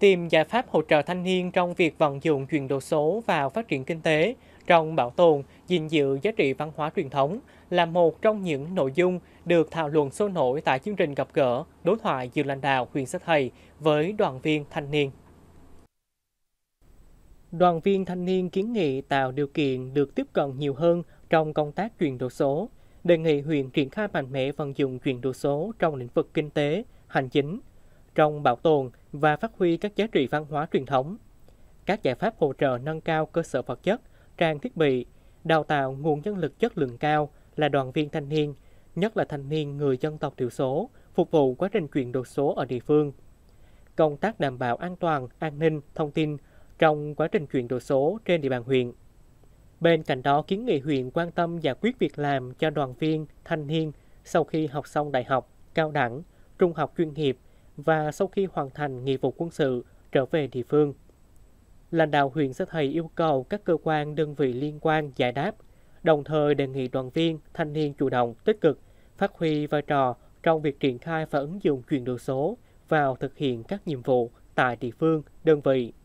tìm giải pháp hỗ trợ thanh niên trong việc vận dụng chuyển đổi số vào phát triển kinh tế, trong bảo tồn, gìn giữ giá trị văn hóa truyền thống là một trong những nội dung được thảo luận sôi nổi tại chương trình gặp gỡ đối thoại giữa lãnh đạo huyện Sách Thầy với đoàn viên thanh niên. Đoàn viên thanh niên kiến nghị tạo điều kiện được tiếp cận nhiều hơn trong công tác chuyển đổi số, đề nghị huyện triển khai mạnh mẽ vận dụng chuyển đổi số trong lĩnh vực kinh tế, hành chính, trong bảo tồn và phát huy các giá trị văn hóa truyền thống. Các giải pháp hỗ trợ nâng cao cơ sở vật chất, trang thiết bị, đào tạo nguồn nhân lực chất lượng cao là đoàn viên thanh niên, nhất là thanh niên người dân tộc thiểu số, phục vụ quá trình chuyển đổi số ở địa phương. Công tác đảm bảo an toàn, an ninh, thông tin trong quá trình chuyển đổi số trên địa bàn huyện. Bên cạnh đó, kiến nghị huyện quan tâm giải quyết việc làm cho đoàn viên, thanh niên sau khi học xong đại học, cao đẳng, trung học chuyên nghiệp – và sau khi hoàn thành nghĩa vụ quân sự trở về địa phương. Lãnh đạo huyện Sa Thầy yêu cầu các cơ quan đơn vị liên quan giải đáp, đồng thời đề nghị đoàn viên, thanh niên chủ động, tích cực, phát huy vai trò trong việc triển khai và ứng dụng chuyển đổi số vào thực hiện các nhiệm vụ tại địa phương, đơn vị.